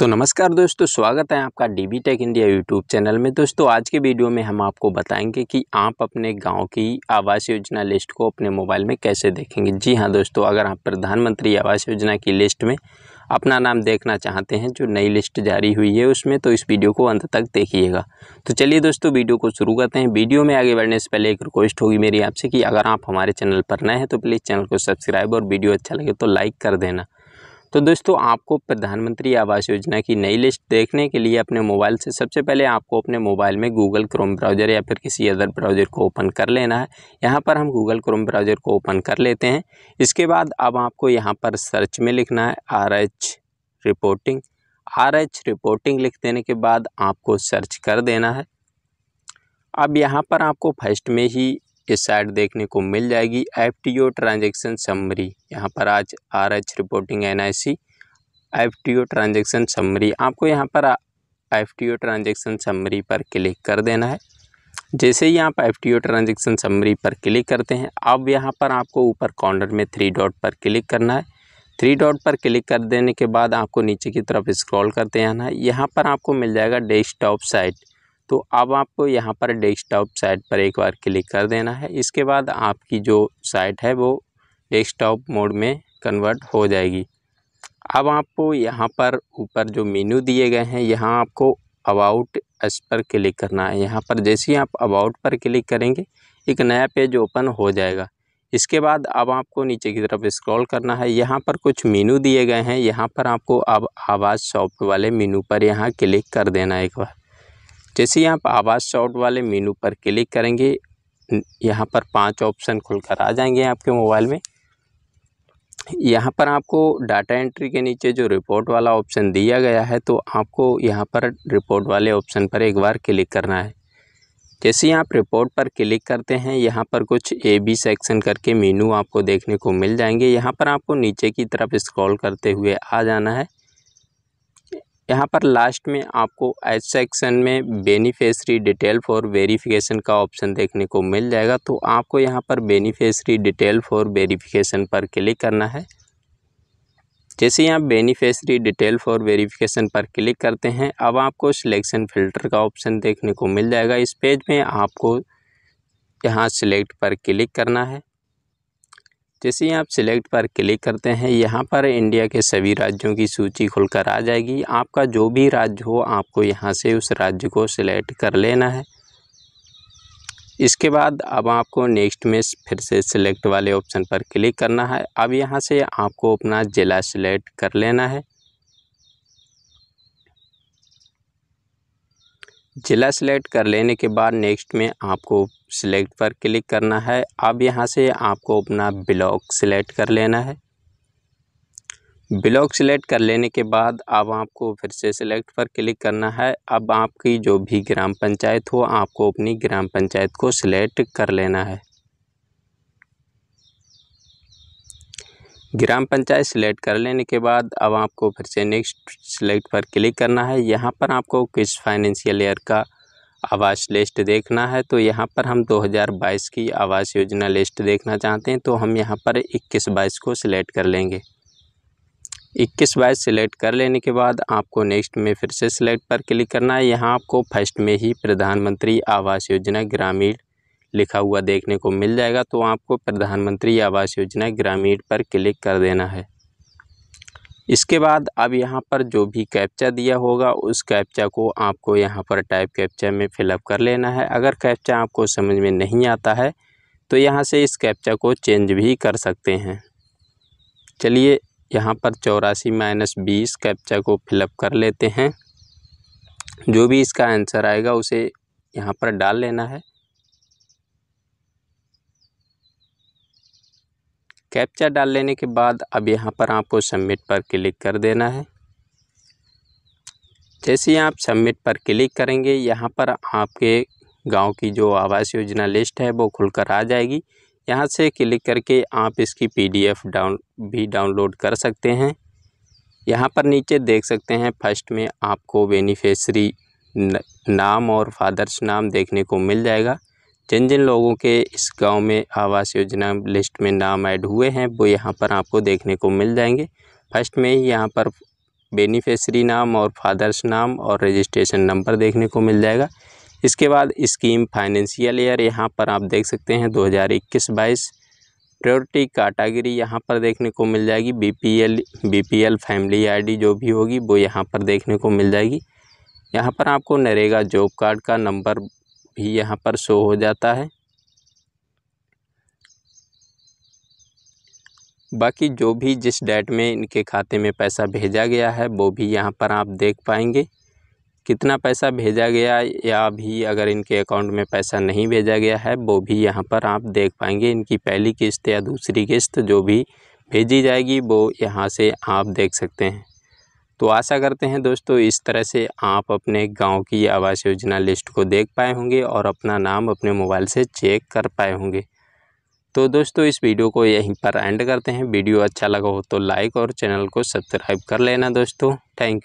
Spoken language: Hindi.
तो नमस्कार दोस्तों स्वागत है आपका D B tech India YouTube channel में दोस्तों आज के वीडियो में हम आपको बताएंगे कि आप अपने गांव की आवास योजना लिस्ट को अपने मोबाइल में कैसे देखेंगे जी हाँ दोस्तों अगर आप प्रधानमंत्री आवास योजना की लिस्ट में अपना नाम देखना चाहते हैं जो नई लिस्ट जारी हुई है उसमें तो इस वीडियो को अंत तक देखिएगा तो चलिए दोस्तों वीडियो को शुरू करते हैं वीडियो में आगे बढ़ने से पहले एक रिक्वेस्ट होगी मेरी आपसे कि अगर आप हमारे चैनल पर नए हैं तो प्लीज़ चैनल को सब्सक्राइब और वीडियो अच्छा लगे तो लाइक कर देना तो दोस्तों आपको प्रधानमंत्री आवास योजना की नई लिस्ट देखने के लिए अपने मोबाइल से सबसे पहले आपको अपने मोबाइल में गूगल क्रोम ब्राउज़र या फिर किसी अदर ब्राउज़र को ओपन कर लेना है यहाँ पर हम गूगल क्रोम ब्राउज़र को ओपन कर लेते हैं इसके बाद अब आपको यहाँ पर सर्च में लिखना है R H reporting R H reporting लिख देने के बाद आपको सर्च कर देना है अब यहाँ पर आपको फर्स्ट में ही ये साइड देखने को मिल जाएगी F T O transaction summary यहाँ पर आज R H reporting N I C F T O transaction summary आपको यहाँ पर F T O transaction summary पर क्लिक कर देना है जैसे ही आप F T O transaction summary पर क्लिक करते हैं अब यहाँ पर आपको ऊपर कॉर्नर में थ्री डॉट पर क्लिक करना है थ्री डॉट पर क्लिक कर देने के बाद आपको नीचे की तरफ स्क्रॉल करते आना है यहाँ पर आपको मिल जाएगा डेस्कटॉप साइट तो अब आपको यहाँ पर डेस्कटॉप साइट पर एक बार क्लिक कर देना है इसके बाद आपकी जो साइट है वो डेस्कटॉप मोड में कन्वर्ट हो जाएगी अब आपको यहाँ पर ऊपर जो मेन्यू दिए गए हैं यहाँ आपको अबाउट एस पर क्लिक करना है यहाँ पर जैसे ही आप अबाउट पर क्लिक करेंगे एक नया पेज ओपन हो जाएगा इसके बाद अब आपको नीचे की तरफ स्क्रॉल करना है यहाँ पर कुछ मेनू दिए गए हैं यहाँ पर आपको अब आवाज़ शॉप वाले मेनू पर यहाँ क्लिक कर देना एक बार जैसे यहाँ आप आवाज़ शॉर्ट वाले मेनू पर क्लिक करेंगे यहाँ पर पांच ऑप्शन खुलकर आ जाएंगे आपके मोबाइल में यहाँ पर आपको डाटा एंट्री के नीचे जो रिपोर्ट वाला ऑप्शन दिया गया है तो आपको यहाँ पर रिपोर्ट वाले ऑप्शन पर एक बार क्लिक करना है जैसे ही आप रिपोर्ट पर क्लिक करते हैं यहाँ पर कुछ ए बी सेक्शन करके मेनू आपको देखने को मिल जाएंगे यहाँ पर आपको नीचे की तरफ स्क्रॉल करते हुए आ जाना है यहाँ पर लास्ट में आपको एच सेक्शन में बेनिफिशरी डिटेल फॉर वेरिफिकेशन का ऑप्शन देखने को मिल जाएगा तो आपको यहाँ पर बेनिफिशरी डिटेल फॉर वेरिफिकेशन पर क्लिक करना है जैसे यहाँ बेनिफिशरी डिटेल फॉर वेरिफिकेशन पर क्लिक करते हैं अब आपको सिलेक्शन फिल्टर का ऑप्शन देखने को मिल जाएगा इस पेज में आपको यहाँ सिलेक्ट पर क्लिक करना है जैसे ही आप सिलेक्ट पर क्लिक करते हैं यहाँ पर इंडिया के सभी राज्यों की सूची खुलकर आ जाएगी आपका जो भी राज्य हो आपको यहाँ से उस राज्य को सिलेक्ट कर लेना है इसके बाद अब आपको नेक्स्ट में फिर से सिलेक्ट वाले ऑप्शन पर क्लिक करना है अब यहाँ से आपको अपना ज़िला सिलेक्ट कर लेना है ज़िला सिलेक्ट कर लेने के बाद नेक्स्ट में आपको सिलेक्ट पर क्लिक करना है अब यहाँ से आपको अपना ब्लॉक सिलेक्ट कर लेना है ब्लॉक सिलेक्ट कर लेने के बाद अब आपको फिर से सिलेक्ट पर क्लिक करना है अब आपकी जो भी ग्राम पंचायत हो आपको अपनी ग्राम पंचायत को सिलेक्ट कर लेना है ग्राम पंचायत सिलेक्ट कर लेने के बाद अब आपको फिर से नेक्स्ट सिलेक्ट पर क्लिक करना है यहाँ पर आपको किस फाइनेंशियल ईयर का आवास लिस्ट देखना है तो यहाँ पर हम 2022 की आवास योजना लिस्ट देखना चाहते हैं तो हम यहाँ पर 21 बाईस को सिलेक्ट कर लेंगे 21 बाईस सिलेक्ट कर लेने के बाद आपको नेक्स्ट में फिर से सिलेक्ट पर क्लिक करना है यहाँ आपको फर्स्ट में ही प्रधानमंत्री आवास योजना ग्रामीण लिखा हुआ देखने को मिल जाएगा तो आपको प्रधानमंत्री आवास योजना ग्रामीण पर क्लिक कर देना है इसके बाद अब यहाँ पर जो भी कैप्चा दिया होगा उस कैप्चा को आपको यहाँ पर टाइप कैप्चा में फिलअप कर लेना है अगर कैप्चा आपको समझ में नहीं आता है तो यहाँ से इस कैप्चा को चेंज भी कर सकते हैं चलिए यहाँ पर चौरासी माइनस बीस कैप्चा को फिलअप कर लेते हैं जो भी इसका आंसर आएगा उसे यहाँ पर डाल लेना है कैप्चा डाल लेने के बाद अब यहाँ पर आपको सबमिट पर क्लिक कर देना है जैसे ही आप सबमिट पर क्लिक करेंगे यहाँ पर आपके गांव की जो आवास योजना लिस्ट है वो खुलकर आ जाएगी यहाँ से क्लिक करके आप इसकी पीडीएफ डाउन भी डाउनलोड कर सकते हैं यहाँ पर नीचे देख सकते हैं फर्स्ट में आपको बेनिफिशरी नाम और फादर्स नाम देखने को मिल जाएगा जिन जिन लोगों के इस गांव में आवास योजना लिस्ट में नाम ऐड हुए हैं वो यहाँ पर आपको देखने को मिल जाएंगे फर्स्ट में ही यहाँ पर बेनिफिशरी नाम और फादर्स नाम और रजिस्ट्रेशन नंबर देखने को मिल जाएगा इसके बाद स्कीम फाइनेंशियल ईयर यहाँ पर आप देख सकते हैं 2021 बाईस प्रायोरिटी काटागिरी यहाँ पर देखने को मिल जाएगी बीपीएल बीपीएल फैमिली आईडी जो भी होगी वो यहाँ पर देखने को मिल जाएगी यहाँ पर आपको नरेगा जॉब कार्ड का नंबर भी यहाँ पर शो हो जाता है बाकी जो भी जिस डेट में इनके खाते में पैसा भेजा गया है वो भी यहाँ पर आप देख पाएंगे कितना पैसा भेजा गया या भी अगर इनके अकाउंट में पैसा नहीं भेजा गया है वो भी यहाँ पर आप देख पाएंगे इनकी पहली किस्त या दूसरी किस्त जो भी भेजी जाएगी वो यहाँ से आप देख सकते हैं तो आशा करते हैं दोस्तों इस तरह से आप अपने गांव की आवास योजना लिस्ट को देख पाए होंगे और अपना नाम अपने मोबाइल से चेक कर पाए होंगे तो दोस्तों इस वीडियो को यहीं पर एंड करते हैं वीडियो अच्छा लगा हो तो लाइक और चैनल को सब्सक्राइब कर लेना दोस्तों थैंक यू